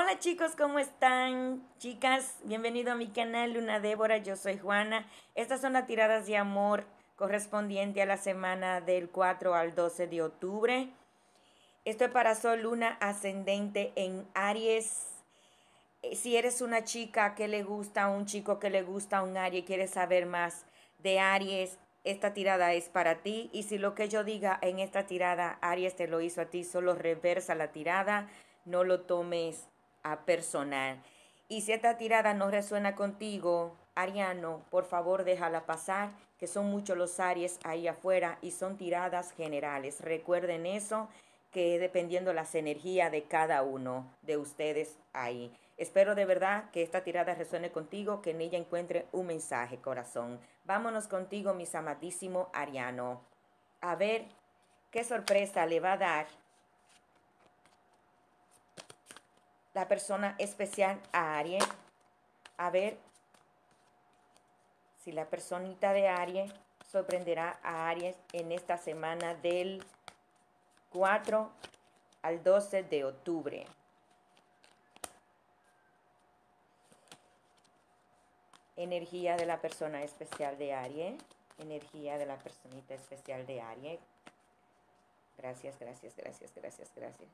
Hola chicos, ¿cómo están? Chicas, bienvenido a mi canal Luna Débora, yo soy Juana. Estas son las tiradas de amor correspondiente a la semana del 4 al 12 de octubre. Esto es para Sol Luna ascendente en Aries. Eh, si eres una chica que le gusta a un chico que le gusta a un Aries, quieres saber más de Aries, esta tirada es para ti. Y si lo que yo diga en esta tirada Aries te lo hizo a ti, solo reversa la tirada. No lo tomes a personal. Y si esta tirada no resuena contigo, Ariano, por favor déjala pasar, que son muchos los Aries ahí afuera y son tiradas generales. Recuerden eso, que dependiendo las energías de cada uno de ustedes ahí. Espero de verdad que esta tirada resuene contigo, que en ella encuentre un mensaje, corazón. Vámonos contigo, mis amadísimo Ariano. A ver qué sorpresa le va a dar la persona especial a Aries. A ver si la personita de Aries sorprenderá a Aries en esta semana del 4 al 12 de octubre. Energía de la persona especial de Aries. Energía de la personita especial de Aries. Gracias, gracias, gracias, gracias, gracias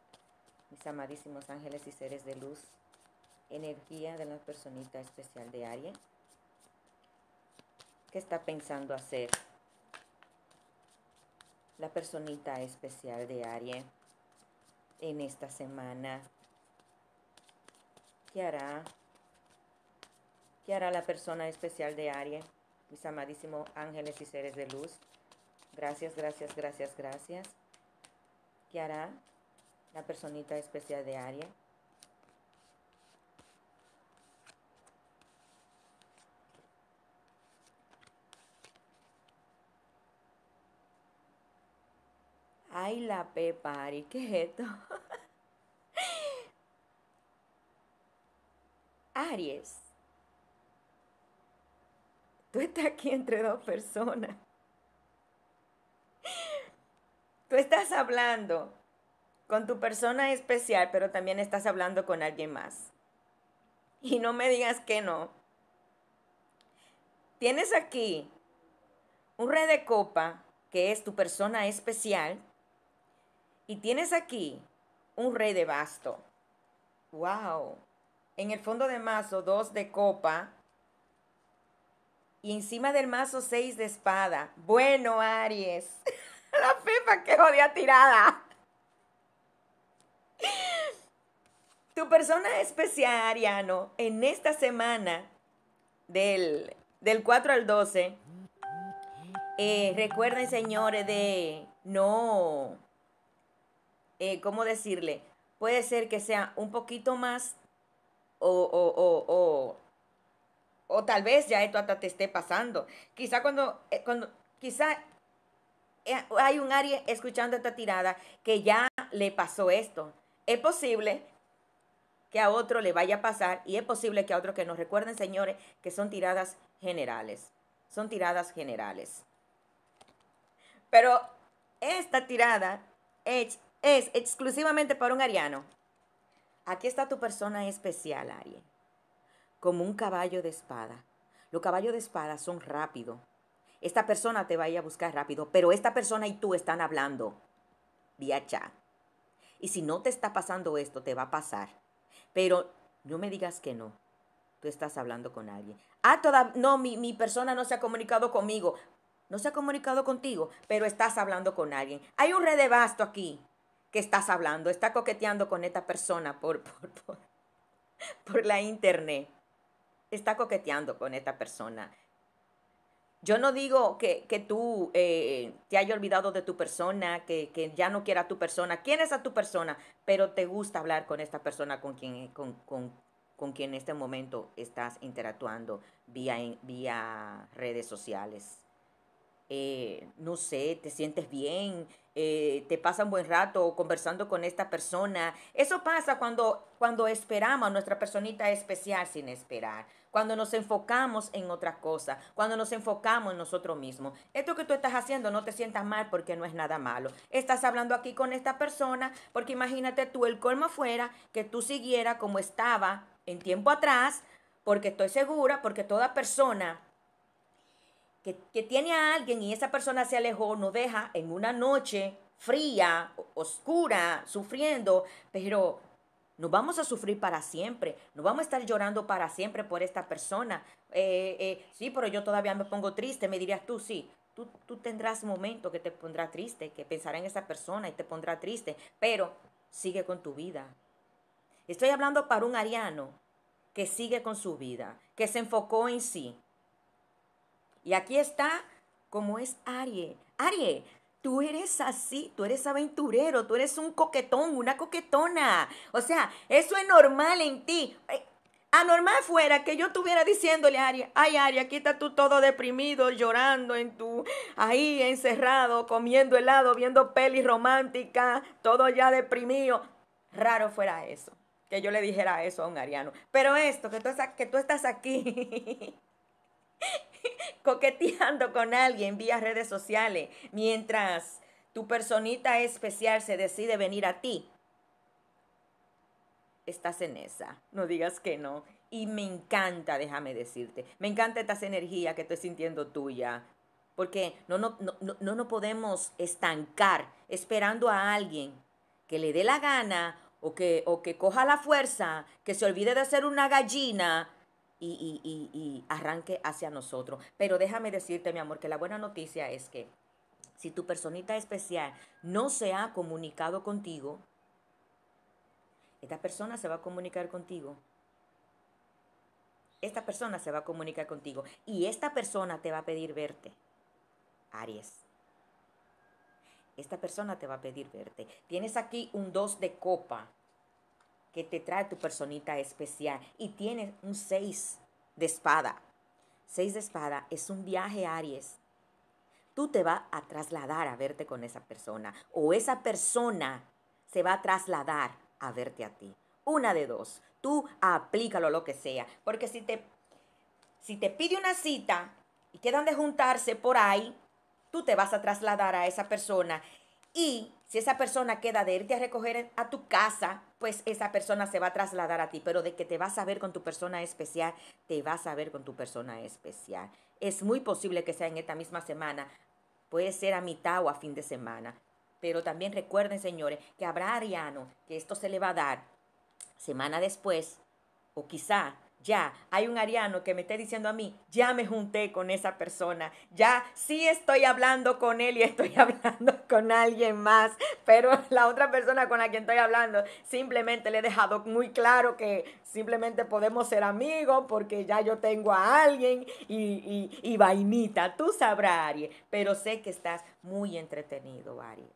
mis amadísimos ángeles y seres de luz, energía de la personita especial de Aries. ¿Qué está pensando hacer? La personita especial de Aries en esta semana. ¿Qué hará? ¿Qué hará la persona especial de Aries? Mis amadísimos ángeles y seres de luz. Gracias, gracias, gracias, gracias. ¿Qué hará? la personita especial de Aries. Ay, la pepa, Ari, ¿qué es esto? Aries. Tú estás aquí entre dos personas. Tú estás hablando con tu persona especial, pero también estás hablando con alguien más. Y no me digas que no. Tienes aquí un rey de copa, que es tu persona especial, y tienes aquí un rey de basto. ¡Wow! En el fondo de mazo, dos de copa. Y encima del mazo, seis de espada. Bueno, Aries. La pepa que jodía tirada. Tu persona especial, Ariano, en esta semana del, 4 al 12, eh, recuerden, señores, de no, eh, ¿cómo decirle? Puede ser que sea un poquito más o, o, o, o, tal vez ya esto hasta te esté pasando. Quizá cuando, eh, cuando quizá hay un área escuchando esta tirada que ya le pasó esto. Es posible que a otro le vaya a pasar y es posible que a otro que nos recuerden, señores, que son tiradas generales. Son tiradas generales. Pero esta tirada es, exclusivamente para un ariano. Aquí está tu persona especial, Ari, Como un caballo de espada. Los caballos de espada son rápidos. Esta persona te va a ir a buscar rápido, pero esta persona y tú están hablando. chat. Y si no te está pasando esto, te va a pasar. Pero no me digas que no. Tú estás hablando con alguien. Ah, toda, no, mi, persona no se ha comunicado conmigo. No se ha comunicado contigo, pero estás hablando con alguien. Hay un redevasto aquí que estás hablando, está coqueteando con esta persona por, por la internet. Está coqueteando con esta persona. Yo no digo que, tú eh, te hayas olvidado de tu persona, que, ya no quiera tu persona. ¿Quién es a tu persona? Pero te gusta hablar con esta persona con quien, con, quien en este momento estás interactuando vía, vía redes sociales. Eh, no sé, te sientes bien, eh, te pasa un buen rato conversando con esta persona. Eso pasa cuando, cuando esperamos a nuestra personita especial sin esperar cuando nos enfocamos en otras cosas, cuando nos enfocamos en nosotros mismos. Esto que tú estás haciendo, no te sientas mal porque no es nada malo. Estás hablando aquí con esta persona porque imagínate tú el colmo fuera que tú siguiera como estaba en tiempo atrás, porque estoy segura, porque toda persona que, que, tiene a alguien y esa persona se alejó, no deja en una noche fría, oscura, sufriendo, pero no vamos a sufrir para siempre, no vamos a estar llorando para siempre por esta persona. Eh, eh, sí, pero yo todavía me pongo triste, me dirías tú, sí. Tú, tendrás momentos que te pondrá triste, que pensará en esa persona y te pondrá triste, pero sigue con tu vida. Estoy hablando para un ariano que sigue con su vida, que se enfocó en sí. Y aquí está como es Aries. Aries, Tú eres así, tú eres aventurero, tú eres un coquetón, una coquetona. O sea, eso es normal en ti. Eh, anormal fuera que yo estuviera diciéndole a Aria, ay Aria, aquí estás tú todo deprimido, llorando en tu, ahí encerrado, comiendo helado, viendo pelis románticas, todo ya deprimido. Raro fuera eso, que yo le dijera eso a un ariano. Pero esto, que tú, que tú estás aquí coqueteando con alguien vía redes sociales, mientras tu personita especial se decide venir a ti, estás en esa, no digas que no. Y me encanta, déjame decirte, me encanta esta energía que estoy sintiendo tuya, porque no nos no, no, no podemos estancar esperando a alguien que le dé la gana o que, o que coja la fuerza, que se olvide de ser una gallina y, arranque hacia nosotros. Pero déjame decirte, mi amor, que la buena noticia es que si tu personita especial no se ha comunicado contigo, esta persona se va a comunicar contigo. Esta persona se va a comunicar contigo y esta persona te va a pedir verte. Aries. Esta persona te va a pedir verte. Tienes aquí un 2 de copa que te trae tu personita especial. Y tienes un 6 de espada. 6 de espada es un viaje Aries. Tú te vas a trasladar a verte con esa persona. O esa persona se va a trasladar a verte a ti. Una de dos. Tú aplícalo lo que sea. Porque si te, si te pide una cita y quedan de juntarse por ahí, tú te vas a trasladar a esa persona. Y si esa persona queda de irte a recoger a tu casa, pues esa persona se va a trasladar a ti, pero de que te vas a ver con tu persona especial, te vas a ver con tu persona especial. Es muy posible que sea en esta misma semana, puede ser a mitad o a fin de semana, pero también recuerden, señores, que habrá ariano, que esto se le va a dar semana después o quizá ya, hay un ariano que me está diciendo a mí, ya me junté con esa persona, ya sí estoy hablando con él y estoy hablando con alguien más, pero la otra persona con la que estoy hablando simplemente le he dejado muy claro que simplemente podemos ser amigos porque ya yo tengo a alguien y, y, y vainita, tú sabrás, Aries, pero sé que estás muy entretenido, Aries.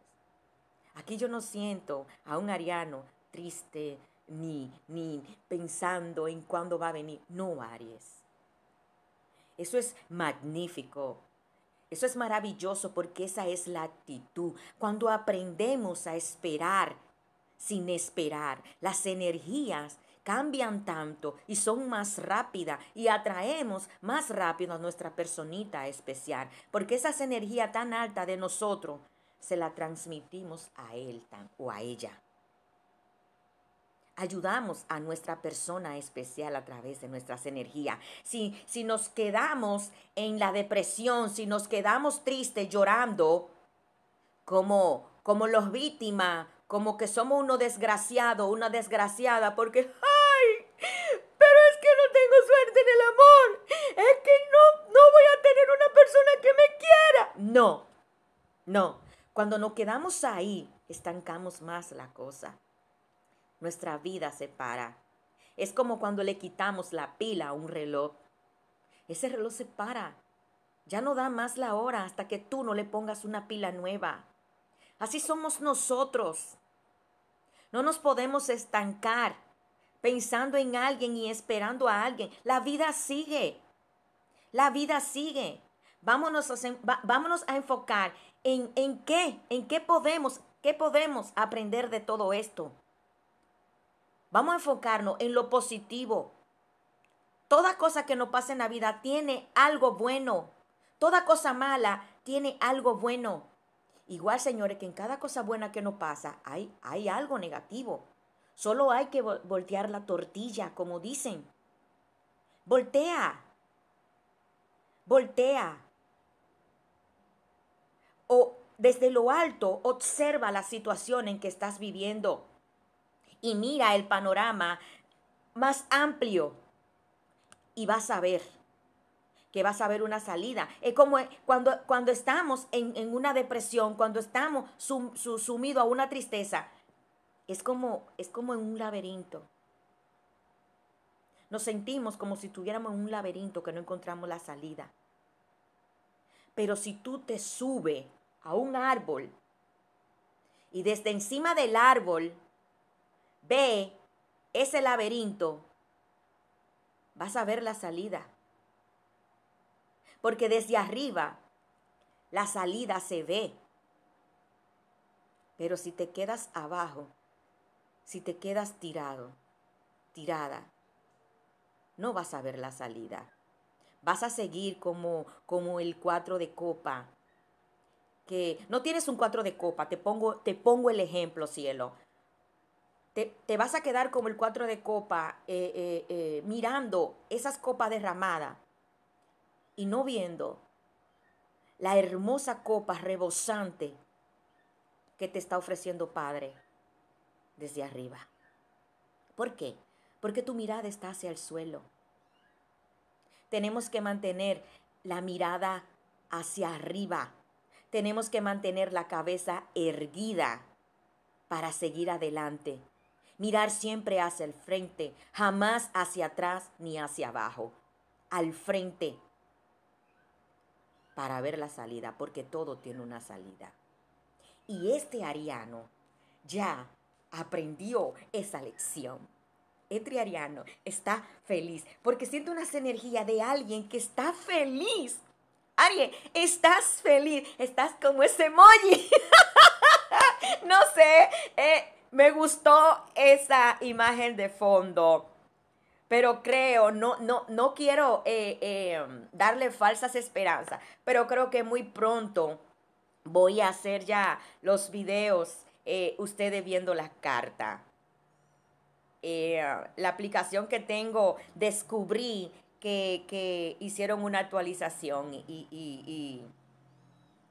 Aquí yo no siento a un ariano triste, ni, ni pensando en cuándo va a venir. No, Aries. Eso es magnífico. Eso es maravilloso porque esa es la actitud. Cuando aprendemos a esperar sin esperar, las energías cambian tanto y son más rápidas y atraemos más rápido a nuestra personita especial, porque esa energía tan alta de nosotros se la transmitimos a él tan, o a ella ayudamos a nuestra persona especial a través de nuestras energías. Si, si nos quedamos en la depresión, si nos quedamos tristes llorando, como, como los víctimas, como que somos uno desgraciado, una desgraciada, porque, ¡ay! Pero es que no tengo suerte en el amor. Es que no, no voy a tener una persona que me quiera. No, no. Cuando nos quedamos ahí, estancamos más la cosa nuestra vida se para. Es como cuando le quitamos la pila a un reloj. Ese reloj se para. Ya no da más la hora hasta que tú no le pongas una pila nueva. Así somos nosotros. No nos podemos estancar pensando en alguien y esperando a alguien. La vida sigue. La vida sigue. Vámonos a, a enfocar en, en qué, en qué podemos, qué podemos aprender de todo esto. Vamos a enfocarnos en lo positivo. Toda cosa que no pasa en la vida tiene algo bueno. Toda cosa mala tiene algo bueno. Igual, señores, que en cada cosa buena que no pasa hay, hay algo negativo. Solo hay que voltear la tortilla, como dicen. Voltea. Voltea. O desde lo alto observa la situación en que estás viviendo y mira el panorama más amplio y vas a ver que vas a ver una salida. Es como eh, cuando, cuando estamos en, una depresión, cuando estamos sum, sumidos a una tristeza, es como, es como en un laberinto. Nos sentimos como si tuviéramos un laberinto que no encontramos la salida. Pero si tú te subes a un árbol y desde encima del árbol ve ese laberinto, vas a ver la salida. Porque desde arriba la salida se ve. Pero si te quedas abajo, si te quedas tirado, tirada, no vas a ver la salida. Vas a seguir como, como el cuatro de copa. Que no tienes un cuatro de copa, te pongo, te pongo el ejemplo, cielo te, vas a quedar como el cuatro de copa eh, eh, eh, mirando esas copas derramadas y no viendo la hermosa copa rebosante que te está ofreciendo Padre desde arriba. ¿Por qué? Porque tu mirada está hacia el suelo. Tenemos que mantener la mirada hacia arriba. Tenemos que mantener la cabeza erguida para seguir adelante mirar siempre hacia el frente, jamás hacia atrás ni hacia abajo, al frente para ver la salida, porque todo tiene una salida. Y este ariano ya aprendió esa lección. Este ariano está feliz porque siente una energía de alguien que está feliz. Ari, estás feliz, estás como ese emoji. no sé, me gustó esa imagen de fondo. Pero creo, no, no, no quiero eh, em, darle falsas esperanzas, pero creo que muy pronto voy a hacer ya los videos, eh, ustedes viendo la carta. Eh, la aplicación que tengo, descubrí que, hicieron una actualización y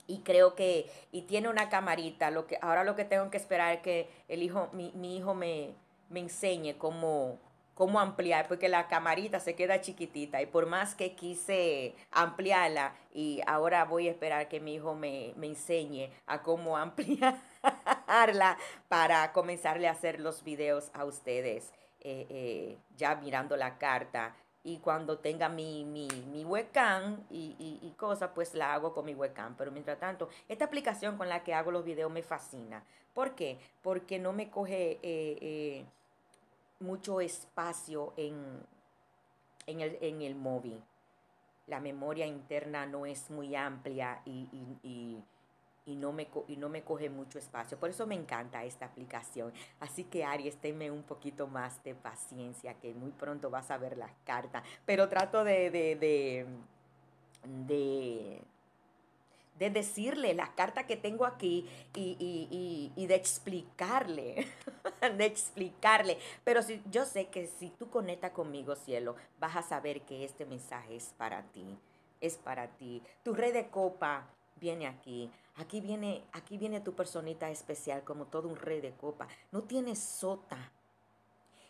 y creo que, y tiene una camarita, lo que, ahora lo que tengo que esperar es que el hijo, mi, hijo me, enseñe cómo, cómo ampliar, porque la camarita se queda chiquitita y por más que quise ampliarla, y ahora voy a esperar que mi hijo me, enseñe a cómo ampliarla para comenzarle a hacer los videos a ustedes, eh, eh, ya mirando la carta y cuando tenga mi, mi, webcam y, cosas, pues la hago con mi webcam. Pero mientras tanto, esta aplicación con la que hago los videos me fascina. ¿Por qué? Porque no me coge eh, eh, mucho espacio en, en, el, en el móvil. La memoria interna no es muy amplia y y no, me, y no me coge mucho espacio. Por eso me encanta esta aplicación. Así que Aries, tenme un poquito más de paciencia, que muy pronto vas a ver las cartas. Pero trato de, de, de, decirle las cartas que tengo aquí y, de explicarle, de explicarle. Pero si, yo sé que si tú conectas conmigo, cielo, vas a saber que este mensaje es para ti, es para ti. Tu red de copa viene aquí. Aquí viene, aquí viene tu personita especial como todo un rey de copa. No tiene sota.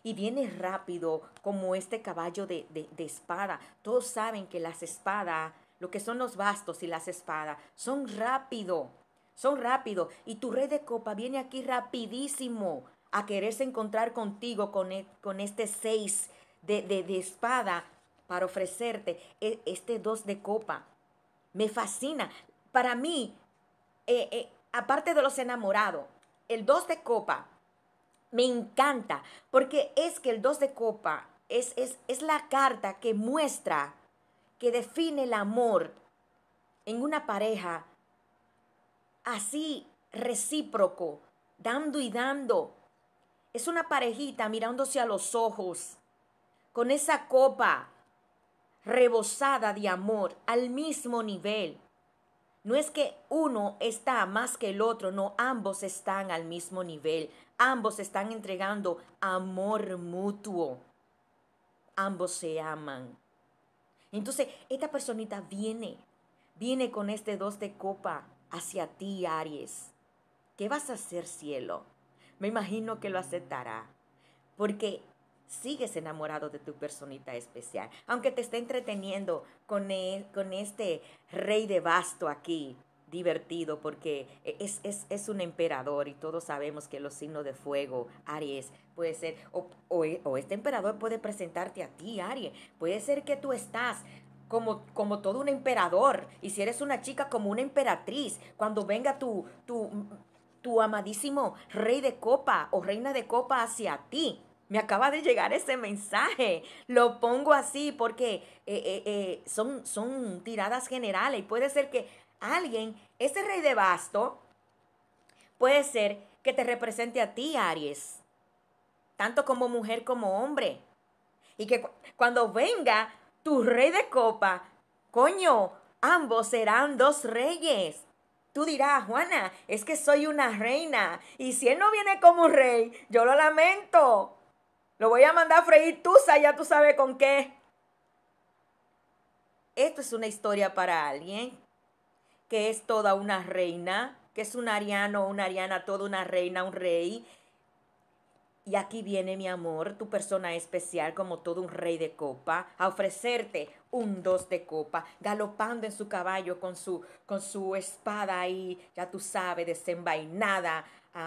Y viene rápido como este caballo de, de, espada. Todos saben que las espadas, lo que son los bastos y las espadas, son rápido. Son rápido. Y tu rey de copa viene aquí rapidísimo a quererse encontrar contigo con, e, con este seis de, de, de espada para ofrecerte e, este dos de copa. Me fascina para mí, eh, eh, aparte de los enamorados, el 2 de copa me encanta, porque es que el 2 de copa es la carta que muestra, que define el amor en una pareja así recíproco, dando y dando. Es una parejita mirándose a los ojos, con esa copa rebosada de amor al mismo nivel. No es que uno está más que el otro, no, ambos están al mismo nivel, ambos están entregando amor mutuo, ambos se aman. Entonces, esta personita viene, viene con este dos de copa hacia ti, Aries. ¿Qué vas a hacer, cielo? Me imagino que lo aceptará, porque sigues enamorado de tu personita especial, aunque te esté entreteniendo con, e, con este rey de basto aquí, divertido porque e, es, un emperador y todos sabemos que los signos de fuego, Aries, puede ser, e, o, este emperador puede presentarte a ti, Aries, puede ser que tú estás como, como todo un emperador y si eres una chica como una emperatriz, cuando venga tu, tu, tu amadísimo rey de copa o reina de copa hacia ti, me acaba de llegar ese mensaje. Lo pongo así porque eh, eh, eh, son, son tiradas generales y puede ser que alguien, ese rey de basto, puede ser que te represente a ti, Aries, tanto como mujer como hombre. Y que cuando venga tu rey de copa, coño, ambos serán dos reyes. Tú dirás, Juana, es que soy una reina. Y si él no viene como rey, yo lo lamento. Lo voy a mandar a freír tusa, ya tú sabes con qué. Esto es una historia para alguien que es toda una reina, que es un ariano, una ariana, toda una reina, un rey. Y aquí viene mi amor, tu persona especial, como todo un rey de copa, a ofrecerte un dos de copa, galopando en su caballo con su, con su espada ahí, ya tú sabes, desenvainada,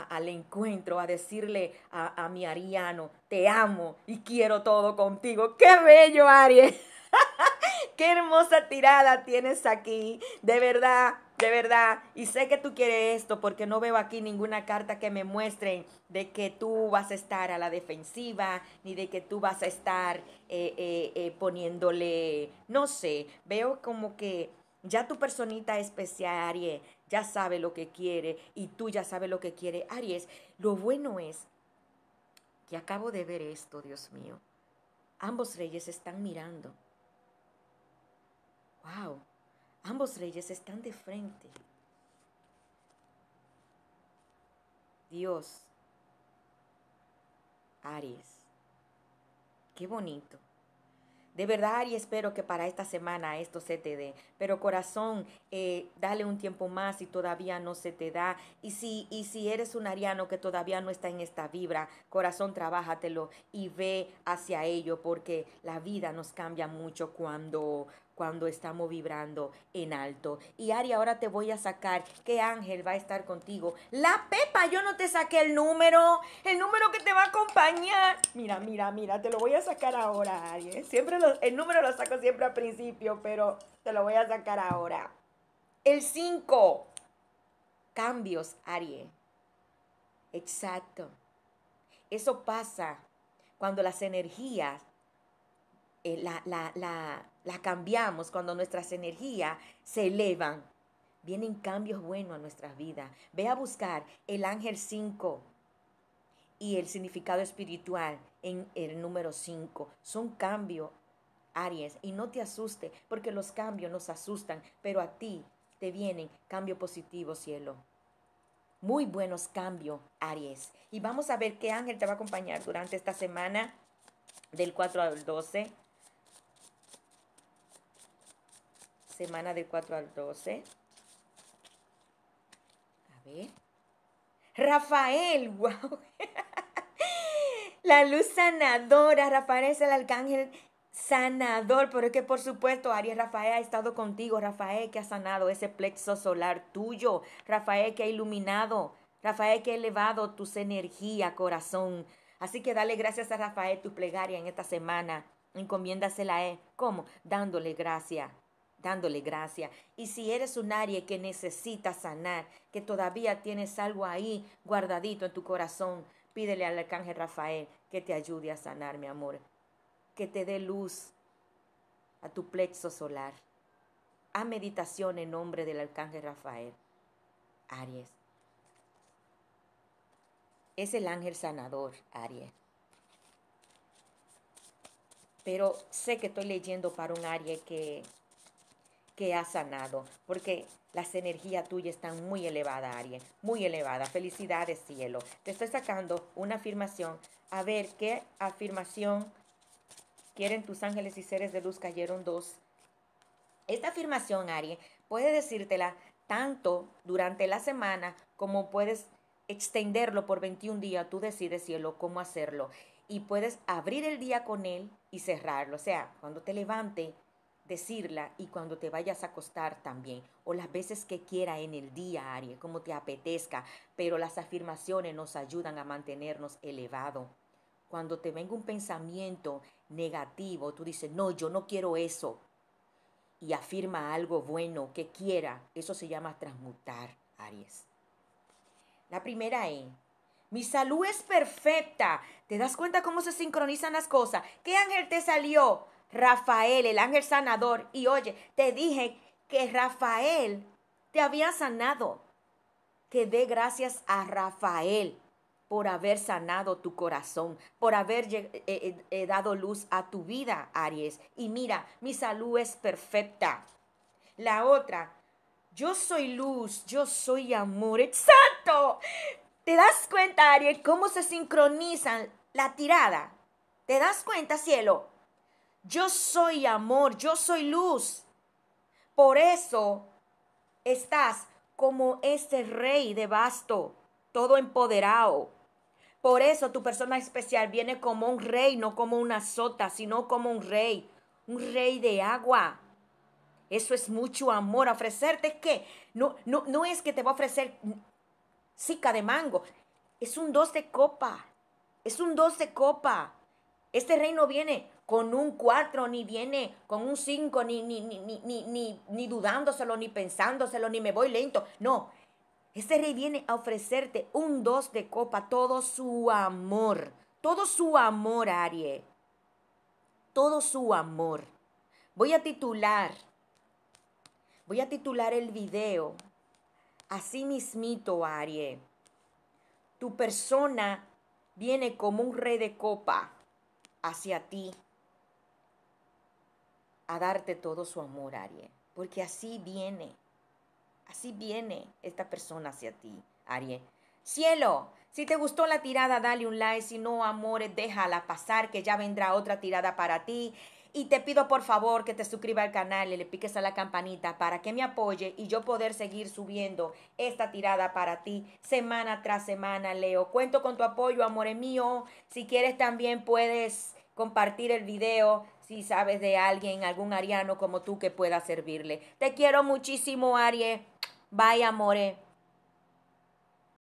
al encuentro, a decirle a, mi Ariano, te amo y quiero todo contigo. ¡Qué bello, Aries! ¡Qué hermosa tirada tienes aquí! De verdad, de verdad. Y sé que tú quieres esto porque no veo aquí ninguna carta que me muestre de que tú vas a estar a la defensiva, ni de que tú vas a estar eh, eh, eh, poniéndole, no sé, veo como que ya tu personita especial, Aries, ya sabe lo que quiere y tú ya sabes lo que quiere. Aries, lo bueno es que acabo de ver esto, Dios mío. Ambos reyes están mirando. ¡Wow! Ambos reyes están de frente. Dios, Aries, qué bonito. De verdad, y espero que para esta semana esto se te dé. Pero corazón, eh, dale un tiempo más y todavía no se te da. Y si, y si eres un ariano que todavía no está en esta vibra, corazón, trabájatelo y ve hacia ello, porque la vida nos cambia mucho cuando cuando estamos vibrando en alto. Y Ari, ahora te voy a sacar ¿Qué Ángel va a estar contigo. La Pepa, yo no te saqué el número, el número que te va a acompañar. Mira, mira, mira, te lo voy a sacar ahora, Ari. ¿eh? Siempre el número lo saco siempre al principio, pero te lo voy a sacar ahora. El 5. Cambios, Ari. ¿eh? Exacto. Eso pasa cuando las energías, eh, la, la, la la cambiamos, cuando nuestras energías se elevan, vienen cambios buenos a nuestras vidas. Ve a buscar el ángel 5 y el significado espiritual en el número 5. Son cambios, Aries, y no te asuste, porque los cambios nos asustan, pero a ti te vienen cambios positivos, cielo. Muy buenos cambios, Aries. Y vamos a ver qué ángel te va a acompañar durante esta semana del 4 al 12. semana de 4 al 12. A ver. Rafael, wow. La luz sanadora, Rafael es el arcángel sanador, pero es que por supuesto, Aries, Rafael ha estado contigo, Rafael que ha sanado ese plexo solar tuyo, Rafael que ha iluminado, Rafael que ha elevado tus energías, corazón. Así que dale gracias a Rafael tu plegaria en esta semana. Encomiéndasela a ¿Cómo? Dándole gracias dándole gracia. Y si eres un área que necesita sanar, que todavía tienes algo ahí guardadito en tu corazón, pídele al arcángel Rafael que te ayude a sanar, mi amor. Que te dé luz a tu plexo solar. a meditación en nombre del arcángel Rafael. Aries. Es el ángel sanador, Aries. Pero sé que estoy leyendo para un Aries que que ha sanado, porque las energías tuyas están muy elevadas, Aries, muy elevadas. Felicidades, cielo. Te estoy sacando una afirmación. A ver, ¿qué afirmación quieren tus ángeles y seres de luz? Cayeron dos. Esta afirmación, Aries, puedes decírtela tanto durante la semana como puedes extenderlo por 21 días. Tú decides, cielo, cómo hacerlo. Y puedes abrir el día con él y cerrarlo. O sea, cuando te levante decirla y cuando te vayas a acostar también, o las veces que quiera en el día, Aries, como te apetezca, pero las afirmaciones nos ayudan a mantenernos elevado. Cuando te venga un pensamiento negativo, tú dices, no, yo no quiero eso, y afirma algo bueno que quiera, eso se llama transmutar, Aries. La primera es, mi salud es perfecta. ¿Te das cuenta cómo se sincronizan las cosas? ¿Qué ángel te salió? Rafael, el ángel sanador. Y oye, te dije que Rafael te había sanado. Que dé gracias a Rafael por haber sanado tu corazón, por haber eh, eh, eh, dado luz a tu vida, Aries. Y mira, mi salud es perfecta. La otra, yo soy luz, yo soy amor. ¡Exacto! ¿Te das cuenta, Aries, cómo se sincronizan la tirada? ¿Te das cuenta, cielo? Yo soy amor, yo soy luz. Por eso estás como este rey de basto, todo empoderado. Por eso tu persona especial viene como un rey, no como una sota, sino como un rey, un rey de agua. Eso es mucho amor. Ofrecerte que no, no, es que te va a ofrecer zica de mango. Es un dos de copa. Es un dos de copa. Este rey no viene con un 4, ni viene con un 5, ni, ni, ni, dudándoselo, ni pensándoselo, ni me voy lento. No, este rey viene a ofrecerte un 2 de copa, todo su amor, todo su amor, Aries, todo su amor. Voy a titular, voy a titular el video, así mismito, Aries. Tu persona viene como un rey de copa hacia ti a darte todo su amor, Aries, porque así viene, así viene esta persona hacia ti, Aries. Cielo, si te gustó la tirada, dale un like. Si no, amores, déjala pasar, que ya vendrá otra tirada para ti. Y te pido por favor que te suscribas al canal y le piques a la campanita para que me apoye y yo poder seguir subiendo esta tirada para ti semana tras semana, Leo. Cuento con tu apoyo, amores mío. Si quieres también puedes compartir el video si sabes de alguien, algún ariano como tú que pueda servirle. Te quiero muchísimo, Aries. Bye, amore.